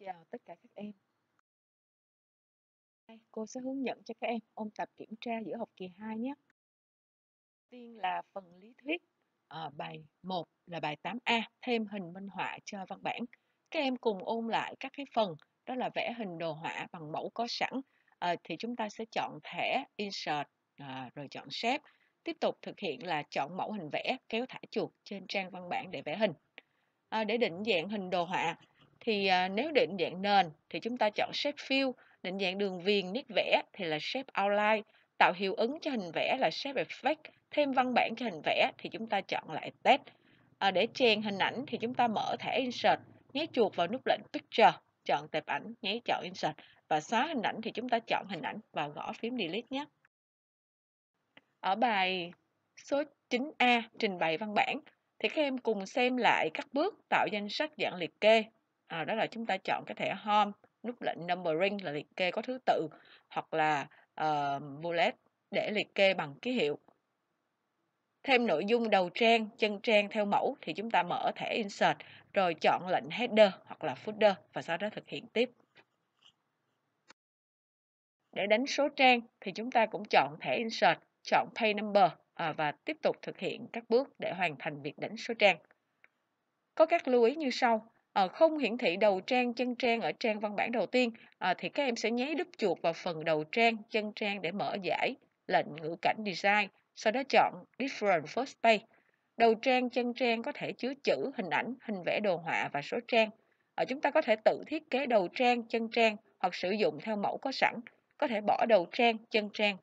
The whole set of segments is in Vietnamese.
chào tất cả các em. Đây, cô sẽ hướng dẫn cho các em ôn tập kiểm tra giữa học kỳ 2 nhé. Tiên là phần lý thuyết à, bài 1 là bài 8A thêm hình minh họa cho văn bản. Các em cùng ôn lại các cái phần đó là vẽ hình đồ họa bằng mẫu có sẵn. À, thì chúng ta sẽ chọn thẻ insert à, rồi chọn shape. Tiếp tục thực hiện là chọn mẫu hình vẽ, kéo thả chuột trên trang văn bản để vẽ hình. À, để định dạng hình đồ họa thì à, nếu định dạng nền thì chúng ta chọn shape fill định dạng đường viền nét vẽ thì là shape outline tạo hiệu ứng cho hình vẽ là shape effect thêm văn bản cho hình vẽ thì chúng ta chọn lại text à, để chèn hình ảnh thì chúng ta mở thẻ insert nháy chuột vào nút lệnh picture chọn tệp ảnh nháy chọn insert và xóa hình ảnh thì chúng ta chọn hình ảnh và gõ phím delete nhé ở bài số 9A trình bày văn bản thì các em cùng xem lại các bước tạo danh sách dạng liệt kê à, đó là chúng ta chọn cái thẻ home nút lệnh numbering là liệt kê có thứ tự hoặc là uh, bullet để liệt kê bằng ký hiệu thêm nội dung đầu trang chân trang theo mẫu thì chúng ta mở thẻ insert rồi chọn lệnh header hoặc là footer và sau đó thực hiện tiếp để đánh số trang thì chúng ta cũng chọn thẻ insert chọn page number à, và tiếp tục thực hiện các bước để hoàn thành việc đánh số trang có các lưu ý như sau Ờ, không hiển thị đầu trang chân trang ở trang văn bản đầu tiên ờ, thì các em sẽ nháy đúp chuột vào phần đầu trang chân trang để mở giải lệnh ngữ cảnh design sau đó chọn different first page đầu trang chân trang có thể chứa chữ hình ảnh hình vẽ đồ họa và số trang ở ờ, chúng ta có thể tự thiết kế đầu trang chân trang hoặc sử dụng theo mẫu có sẵn có thể bỏ đầu trang chân trang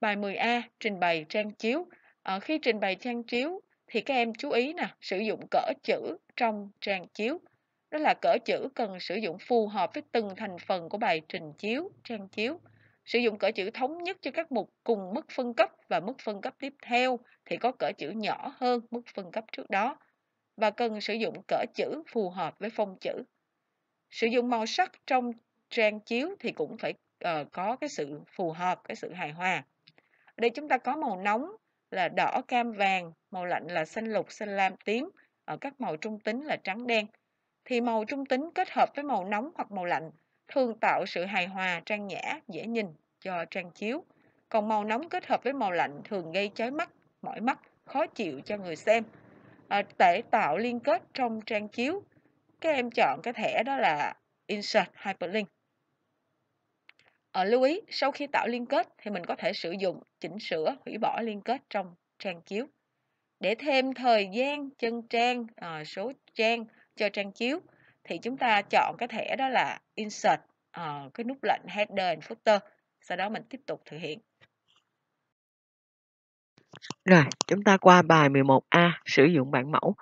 bài 10a trình bày trang chiếu ở khi trình bày trang chiếu thì các em chú ý nè, sử dụng cỡ chữ trong trang chiếu. Đó là cỡ chữ cần sử dụng phù hợp với từng thành phần của bài trình chiếu, trang chiếu. Sử dụng cỡ chữ thống nhất cho các mục cùng mức phân cấp và mức phân cấp tiếp theo thì có cỡ chữ nhỏ hơn mức phân cấp trước đó và cần sử dụng cỡ chữ phù hợp với phông chữ. Sử dụng màu sắc trong trang chiếu thì cũng phải uh, có cái sự phù hợp, cái sự hài hòa. Ở đây chúng ta có màu nóng là đỏ, cam, vàng màu lạnh là xanh lục, xanh lam, tím, ở các màu trung tính là trắng đen. Thì màu trung tính kết hợp với màu nóng hoặc màu lạnh thường tạo sự hài hòa, trang nhã, dễ nhìn cho trang chiếu. Còn màu nóng kết hợp với màu lạnh thường gây chói mắt, mỏi mắt, khó chịu cho người xem. À, để tạo liên kết trong trang chiếu, các em chọn cái thẻ đó là Insert Hyperlink. Ở ờ, lưu ý, sau khi tạo liên kết thì mình có thể sử dụng chỉnh sửa, hủy bỏ liên kết trong trang chiếu để thêm thời gian chân trang à, số trang cho trang chiếu thì chúng ta chọn cái thẻ đó là insert à, cái nút lệnh header and footer sau đó mình tiếp tục thực hiện rồi chúng ta qua bài 11a sử dụng bảng mẫu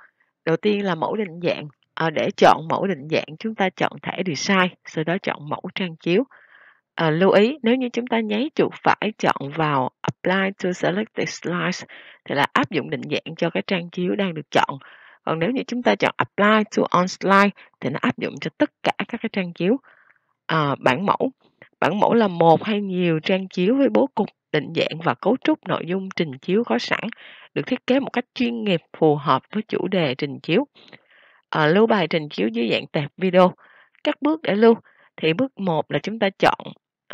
đầu tiên là mẫu định dạng à, để chọn mẫu định dạng chúng ta chọn thẻ design sau đó chọn mẫu trang chiếu À, lưu ý nếu như chúng ta nháy chuột phải chọn vào Apply to Selected Slides thì là áp dụng định dạng cho cái trang chiếu đang được chọn. Còn nếu như chúng ta chọn Apply to On Slide thì nó áp dụng cho tất cả các cái trang chiếu. À, ờ, bản mẫu Bản mẫu là một hay nhiều trang chiếu với bố cục, định dạng và cấu trúc nội dung trình chiếu có sẵn, được thiết kế một cách chuyên nghiệp phù hợp với chủ đề trình chiếu. À, lưu bài trình chiếu dưới dạng tệp video. Các bước để lưu thì bước 1 là chúng ta chọn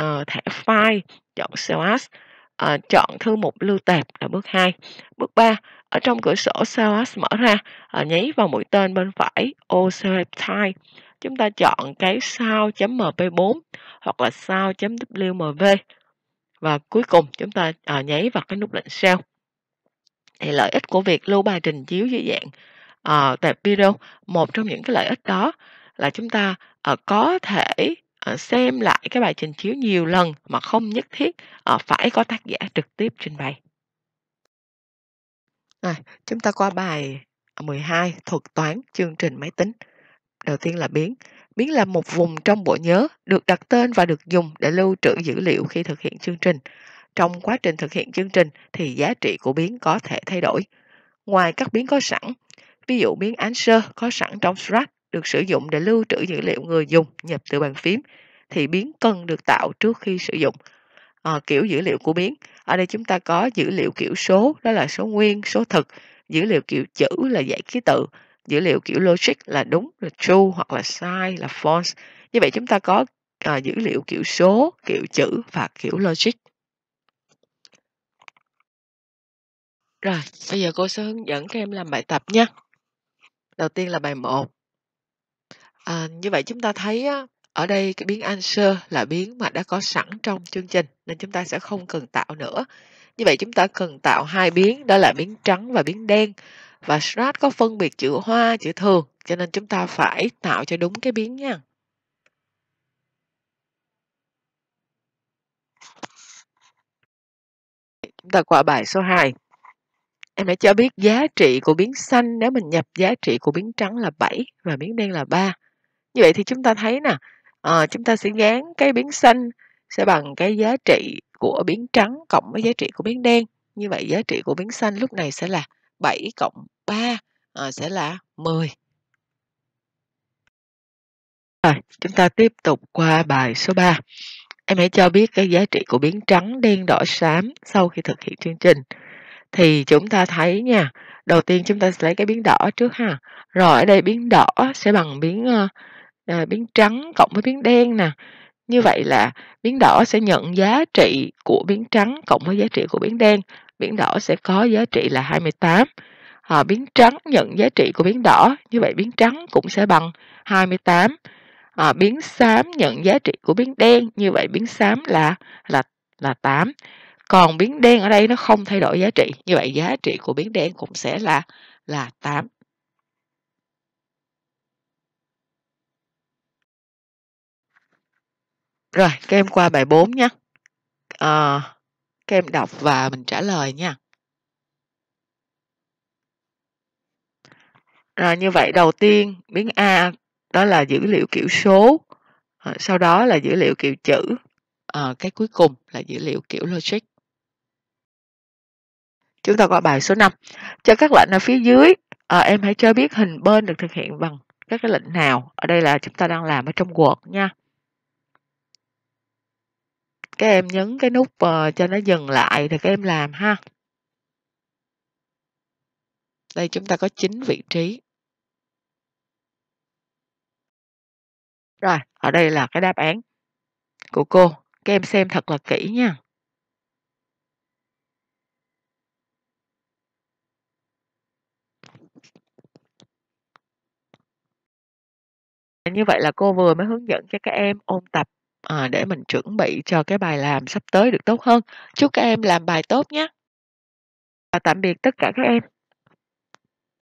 uh, thẻ file, chọn SELAS, uh, ờ, chọn thư mục lưu tệp là bước 2. Bước 3, ở trong cửa sổ SELAS mở ra, uh, ờ, nháy vào mũi tên bên phải OCLEP Type. Chúng ta chọn cái sao.mp4 hoặc là sao.wmv và cuối cùng chúng ta uh, nháy vào cái nút lệnh sao. Thì lợi ích của việc lưu bài trình chiếu dưới dạng uh, tệp video, một trong những cái lợi ích đó là chúng ta uh, có thể Ờ, xem lại cái bài trình chiếu nhiều lần mà không nhất thiết ờ, phải có tác giả trực tiếp trình bày. À, chúng ta qua bài 12 à, thuật toán chương trình máy tính. Đầu tiên là biến. Biến là một vùng trong bộ nhớ được đặt tên và được dùng để lưu trữ dữ liệu khi thực hiện chương trình. Trong quá trình thực hiện chương trình thì giá trị của biến có thể thay đổi. Ngoài các biến có sẵn, ví dụ biến answer có sẵn trong Strat, được sử dụng để lưu trữ dữ liệu người dùng nhập từ bàn phím thì biến cần được tạo trước khi sử dụng à, kiểu dữ liệu của biến ở đây chúng ta có dữ liệu kiểu số đó là số nguyên số thực dữ liệu kiểu chữ là dãy ký tự dữ liệu kiểu logic là đúng là true hoặc là sai là false như vậy chúng ta có à, dữ liệu kiểu số kiểu chữ và kiểu logic rồi bây giờ cô sẽ hướng dẫn các em làm bài tập nhé đầu tiên là bài 1 À, như vậy chúng ta thấy á, ở đây cái biến answer là biến mà đã có sẵn trong chương trình nên chúng ta sẽ không cần tạo nữa. Như vậy chúng ta cần tạo hai biến đó là biến trắng và biến đen và Strat có phân biệt chữ hoa, chữ thường cho nên chúng ta phải tạo cho đúng cái biến nha. Chúng ta qua bài số 2. Em đã cho biết giá trị của biến xanh nếu mình nhập giá trị của biến trắng là 7 và biến đen là 3 như vậy thì chúng ta thấy nè à, chúng ta sẽ gán cái biến xanh sẽ bằng cái giá trị của biến trắng cộng với giá trị của biến đen như vậy giá trị của biến xanh lúc này sẽ là 7 cộng 3 à, ờ, sẽ là 10 à, chúng ta tiếp tục qua bài số 3 em hãy cho biết cái giá trị của biến trắng đen đỏ xám sau khi thực hiện chương trình thì chúng ta thấy nha đầu tiên chúng ta sẽ lấy cái biến đỏ trước ha rồi ở đây biến đỏ sẽ bằng biến ờ, à, biến trắng cộng với biến đen nè như vậy là biến đỏ sẽ nhận giá trị của biến trắng cộng với giá trị của biến đen biến đỏ sẽ có giá trị là 28 à, ờ, biến trắng nhận giá trị của biến đỏ như vậy biến trắng cũng sẽ bằng 28 à, ờ, biến xám nhận giá trị của biến đen như vậy biến xám là là là 8 còn biến đen ở đây nó không thay đổi giá trị như vậy giá trị của biến đen cũng sẽ là là 8 Rồi, các em qua bài 4 nhé. À, ờ, các em đọc và mình trả lời nha. Rồi, như vậy đầu tiên biến A đó là dữ liệu kiểu số, à, sau đó là dữ liệu kiểu chữ, à, cái cuối cùng là dữ liệu kiểu logic. Chúng ta qua bài số 5. Cho các lệnh ở phía dưới, à, em hãy cho biết hình bên được thực hiện bằng các cái lệnh nào. Ở đây là chúng ta đang làm ở trong Word nha các em nhấn cái nút uh, cho nó dừng lại thì các em làm ha đây chúng ta có 9 vị trí rồi ở đây là cái đáp án của cô các em xem thật là kỹ nha như vậy là cô vừa mới hướng dẫn cho các em ôn tập à, để mình chuẩn bị cho cái bài làm sắp tới được tốt hơn chúc các em làm bài tốt nhé và tạm biệt tất cả các em